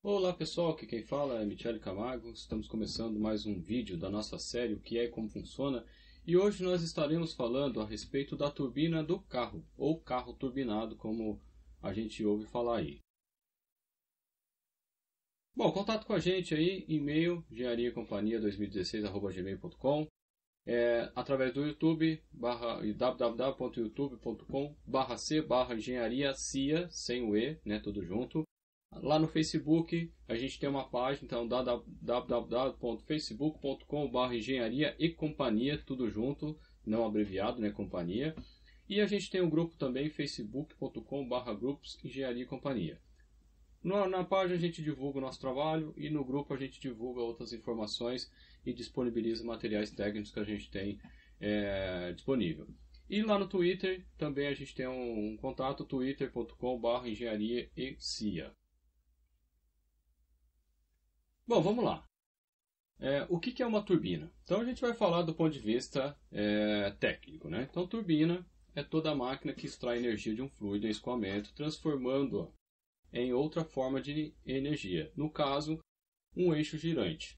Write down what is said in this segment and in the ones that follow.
Olá pessoal, aqui quem fala é Michele Camargo. Estamos começando mais um vídeo da nossa série O que é e como funciona. E hoje nós estaremos falando a respeito da turbina do carro, ou carro turbinado, como a gente ouve falar aí. Bom, contato com a gente aí, e-mail engenhariacompania2016@gmail.com, é, através do YouTube barra www.youtube.com/c/engenharia cia sem o e, né, tudo junto. Lá no Facebook, a gente tem uma página, então www.facebook.com.br engenharia e companhia, tudo junto, não abreviado, né, companhia. E a gente tem um grupo também, facebook.com.br grupos engenharia e companhia. Na, na, página a gente divulga o nosso trabalho e no grupo a gente divulga outras informações e disponibiliza materiais técnicos que a gente tem é, disponível. E lá no Twitter também a gente tem um, um contato, twitter.com.br engenharia e CIA. Bom, vamos lá. É, o que, que, é uma turbina? Então a gente vai falar do ponto de vista é, técnico. Né? Então, turbina é toda a máquina que extrai energia de um fluido em escoamento, transformando-a em outra forma de energia, no caso, um eixo girante.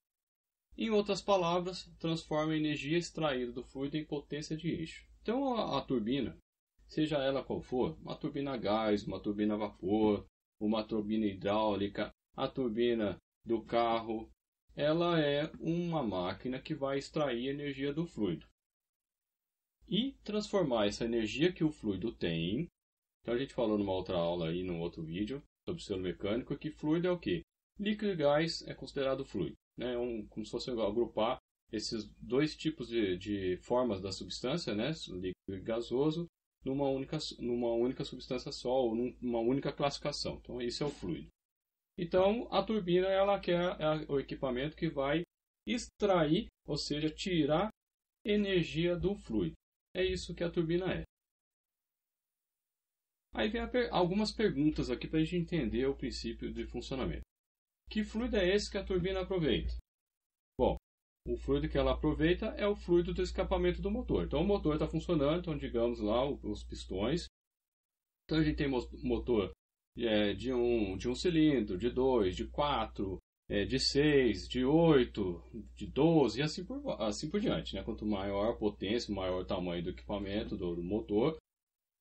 Em outras palavras, transforma a energia extraída do fluido em potência de eixo. Então, a, a turbina, seja ela qual for, uma turbina a gás, uma turbina a vapor, uma turbina hidráulica, a turbina do carro, ela é uma máquina que vai extrair energia do fluido e transformar essa energia que o fluido tem. Então a gente falou numa outra aula aí, num outro vídeo, sobre o selo mecânico, que fluido é o que? Líquido e gás é considerado fluido. Né? É um, como se fosse agrupar esses dois tipos de, de formas da substância, né? líquido e gasoso, numa única, numa única substância só, ou numa única classificação. Então, isso é o fluido. Então, a turbina ela quer é o equipamento que vai extrair, ou seja, tirar energia do fluido. É isso que a turbina é. Aí vem per algumas perguntas aqui para a gente entender o princípio de funcionamento. Que fluido é esse que a turbina aproveita? Bom, o fluido que ela aproveita é o fluido do escapamento do motor. Então o motor está funcionando, então digamos lá os pistões. Então a gente tem motor é, de, um, de um cilindro, de dois, de quatro, é, de seis, de oito, de doze e assim por, assim por diante. Né? Quanto maior a potência, maior o tamanho do equipamento, do, do motor,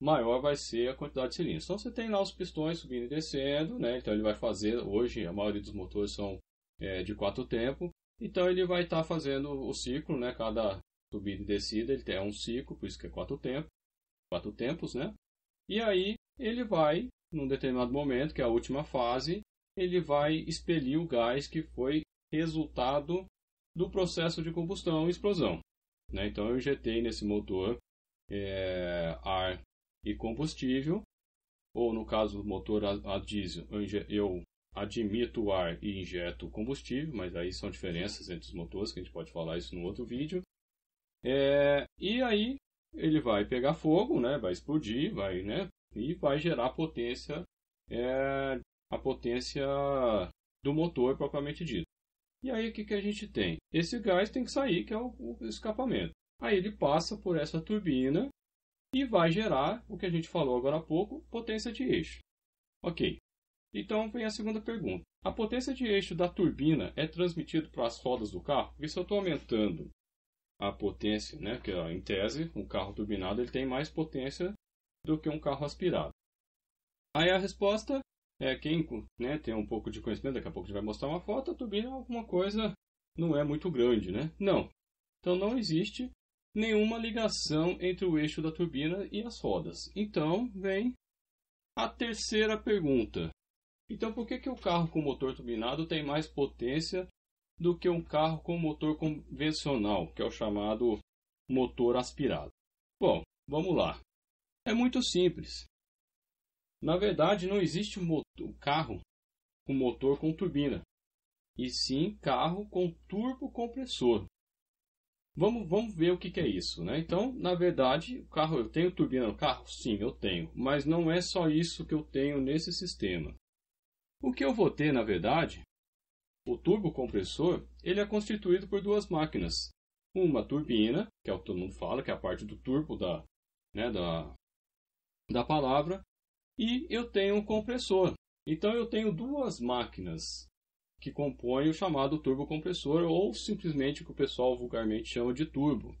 maior vai ser a quantidade de cilindros. Então você tem lá os pistões subindo e descendo, né? então ele vai fazer, hoje a maioria dos motores são é, de quatro tempos, então ele vai estar tá fazendo o ciclo, né? cada subida e descida ele tem é um ciclo, por isso que é quatro tempos, quatro tempos, né? E aí ele vai num determinado momento, que é a última fase, ele vai expelir o gás que foi resultado do processo de combustão e explosão. Né? Então eu injetei nesse motor é, ar e combustível, ou no caso do motor a, a diesel, eu, eu admito o ar e injeto o combustível, mas aí são diferenças entre os motores, que a gente pode falar isso no outro vídeo. É, e aí ele vai pegar fogo, né? vai explodir, vai né? e vai gerar potência, é, a potência do motor propriamente dito. E aí o que, que a gente tem? Esse gás tem que sair, que é o, o escapamento. Aí ele passa por essa turbina e vai gerar o que a gente falou agora há pouco, potência de eixo. Ok. Então vem a segunda pergunta. A potência de eixo da turbina é transmitida para as rodas do carro? Porque se eu estou aumentando a potência, né, que é, em tese um carro turbinado ele tem mais potência do que um carro aspirado? Aí a resposta é quem né, tem um pouco de conhecimento, daqui a pouco a gente vai mostrar uma foto, a turbina é alguma coisa não é muito grande, né? Não. Então não existe nenhuma ligação entre o eixo da turbina e as rodas. Então vem a terceira pergunta. Então por que, que o carro com motor turbinado tem mais potência do que um carro com motor convencional, que é o chamado motor aspirado? Bom, vamos lá. É muito simples. Na verdade, não existe motor, carro com motor com turbina, e sim carro com compressor. Vamos, vamos ver o que, que é isso, né? Então, na verdade, o carro eu tenho turbina no carro? Sim, eu tenho, mas não é só isso que eu tenho nesse sistema. O que eu vou ter, na verdade, o compressor, ele é constituído por duas máquinas. Uma turbina, que é o que todo mundo fala, que é a parte do turbo da, né, da, da palavra, e eu tenho um compressor. Então eu tenho duas máquinas que compõem o chamado turbocompressor, ou simplesmente o que o pessoal vulgarmente chama de turbo.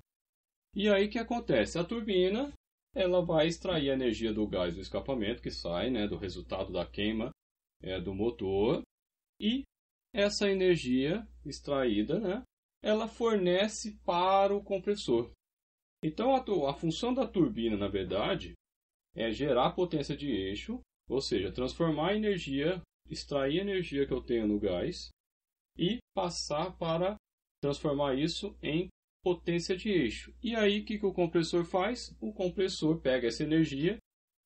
E aí o que acontece? A turbina ela vai extrair a energia do gás do escapamento que sai, né, do resultado da queima é, do motor, e essa energia extraída, né, ela fornece para o compressor. Então a, a função da turbina, na verdade, é gerar potência de eixo, ou seja, transformar a energia, extrair a energia que eu tenho no gás e passar para transformar isso em potência de eixo. E aí, o que, que o compressor faz? O compressor pega essa energia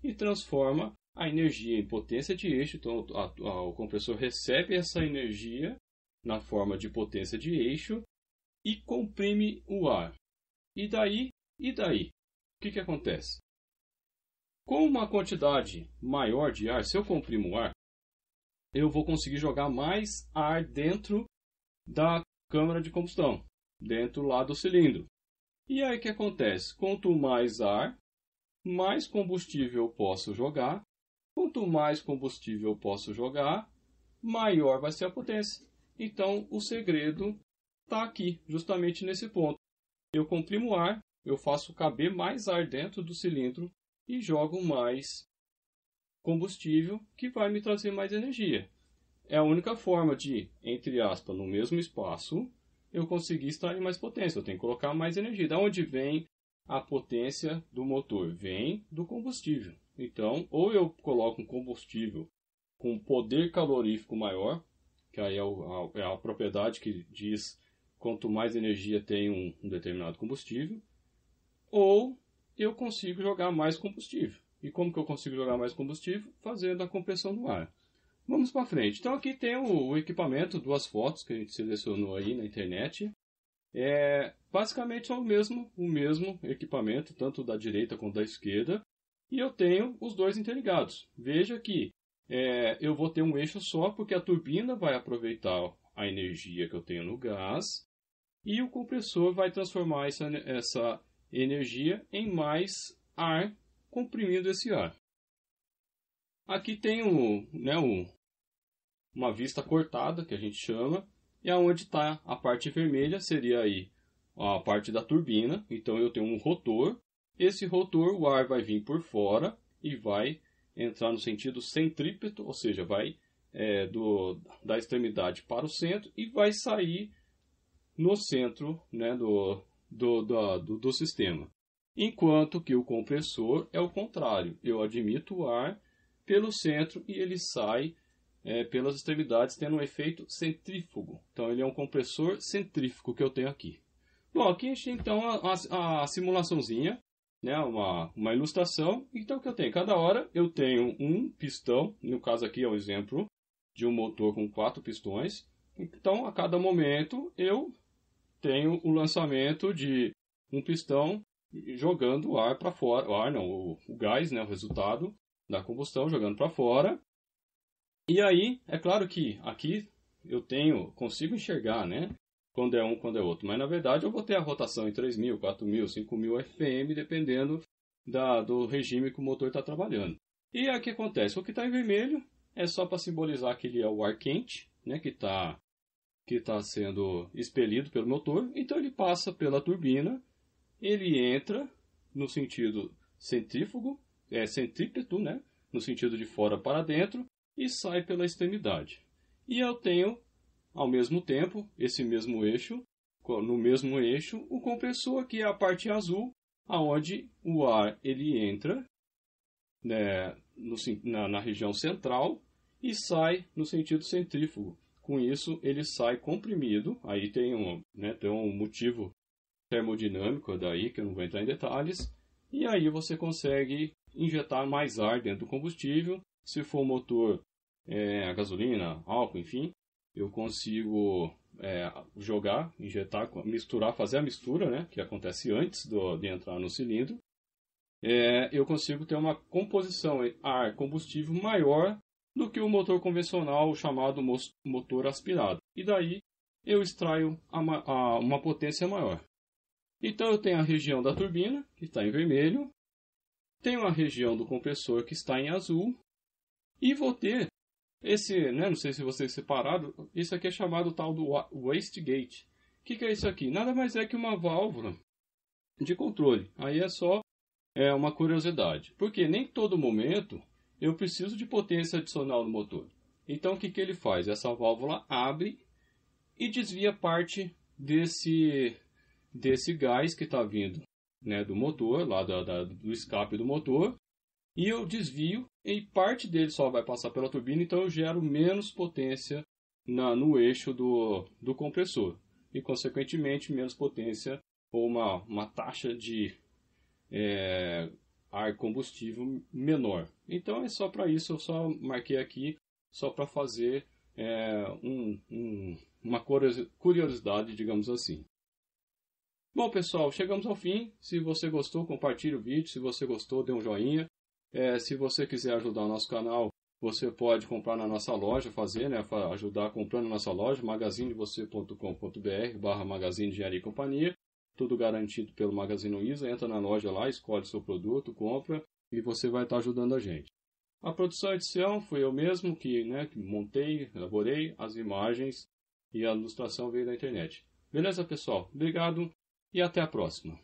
e transforma a energia em potência de eixo. Então, a, a, o compressor recebe essa energia na forma de potência de eixo e comprime o ar. E daí? E daí? O que, que acontece? Com uma quantidade maior de ar, se eu comprimo o ar, eu vou conseguir jogar mais ar dentro da câmara de combustão, dentro lá do cilindro. E aí o que acontece? Quanto mais ar, mais combustível eu posso jogar. Quanto mais combustível eu posso jogar, maior vai ser a potência. Então o segredo está aqui, justamente nesse ponto. Eu comprimo o ar, eu faço caber mais ar dentro do cilindro e jogo mais combustível que vai me trazer mais energia. É a única forma de, entre aspas, no mesmo espaço, eu conseguir extrair mais potência. Eu tenho que colocar mais energia. Da onde vem a potência do motor? Vem do combustível. Então, ou eu coloco um combustível com poder calorífico maior, que aí é, o, a, é a, propriedade que diz quanto mais energia tem um, um determinado combustível, ou eu consigo jogar mais combustível. E como que eu consigo jogar mais combustível? Fazendo a compressão do ar. Vamos para frente. Então aqui tem o, o, equipamento, duas fotos que a gente selecionou aí na internet. É, basicamente é o mesmo, o mesmo equipamento, tanto da direita quanto da esquerda. E eu tenho os dois interligados. Veja que é, eu vou ter um eixo só, porque a turbina vai aproveitar a energia que eu tenho no gás e o compressor vai transformar essa, essa energia em mais ar comprimindo esse ar. Aqui tem o, né, o, uma vista cortada, que a gente chama, e aonde está a parte vermelha seria aí a parte da turbina. Então eu tenho um rotor, esse rotor o ar vai vir por fora e vai entrar no sentido centrípeto, ou seja, vai é, do, da extremidade para o centro e vai sair no centro né, do, do, do, do, do sistema. Enquanto que o compressor é o contrário, eu admito o ar pelo centro e ele sai é, pelas extremidades, tendo um efeito centrífugo. Então, ele é um compressor centrífugo que eu tenho aqui. Bom, aqui a gente tem então a, a, a simulaçãozinha, né, uma, uma ilustração. Então, o que eu tenho? Cada hora eu tenho um pistão, no caso aqui é um exemplo de um motor com quatro pistões. Então, a cada momento eu tem o lançamento de um pistão jogando o ar para fora, o ar não, o, o gás, né, o resultado da combustão jogando para fora. E aí, é claro que aqui eu tenho, consigo enxergar, né, quando é um, quando é outro, mas na verdade eu vou ter a rotação em 3000, 4000, 5000 RPM dependendo da, do regime que o motor está trabalhando. E aí o que acontece? O que está em vermelho é só para simbolizar que ele é o ar quente, né, que está que está sendo expelido pelo motor, então ele passa pela turbina, ele entra no sentido centrífugo, é centrípeto, né, no sentido de fora para dentro e sai pela extremidade. E eu tenho ao mesmo tempo esse mesmo eixo, no mesmo eixo, o compressor que é a parte azul, aonde o ar ele entra né, no, na, na região central e sai no sentido centrífugo. Com isso, ele sai comprimido. Aí tem um, né, tem um motivo termodinâmico daí, que eu não vou entrar em detalhes. E aí você consegue injetar mais ar dentro do combustível. Se for um motor é, a gasolina, álcool, enfim, eu consigo é, jogar, injetar, misturar, fazer a mistura, né, que acontece antes do, de entrar no cilindro, é, eu consigo ter uma composição ar-combustível maior do que o motor convencional chamado motor aspirado. E daí eu extraio uma potência maior. Então eu tenho a região da turbina, que está em vermelho, tenho a região do compressor, que está em azul, e vou ter esse, né, não sei se vocês separaram, isso aqui é chamado tal do wastegate. O que, que é isso aqui? Nada mais é que uma válvula de controle. Aí é só é, uma curiosidade, porque nem todo momento eu preciso de potência adicional no motor. Então o que, que ele faz? Essa válvula abre e desvia parte desse, desse gás que está vindo né, do motor, lá da, da, do escape do motor, e eu desvio e parte dele só vai passar pela turbina, então eu gero menos potência na, no eixo do, do compressor e, consequentemente, menos potência ou uma, uma taxa de é, ar combustível menor. Então é só para isso, eu só marquei aqui só para fazer é, um, um, uma curiosidade, digamos assim. Bom pessoal, chegamos ao fim. Se você gostou, compartilhe o vídeo. Se você gostou, dê um joinha. É, se você quiser ajudar o nosso canal, você pode comprar na nossa loja, fazer, né, ajudar comprando na nossa loja, magazinevocêcombr barra Magazine Engenharia e Companhia tudo garantido pelo Magazine Luiza. Entra na loja lá, escolhe seu produto, compra e você vai estar ajudando a gente. A produção e edição foi eu mesmo que, né, que montei, elaborei as imagens e a ilustração veio da internet. Beleza, pessoal? Obrigado e até a próxima.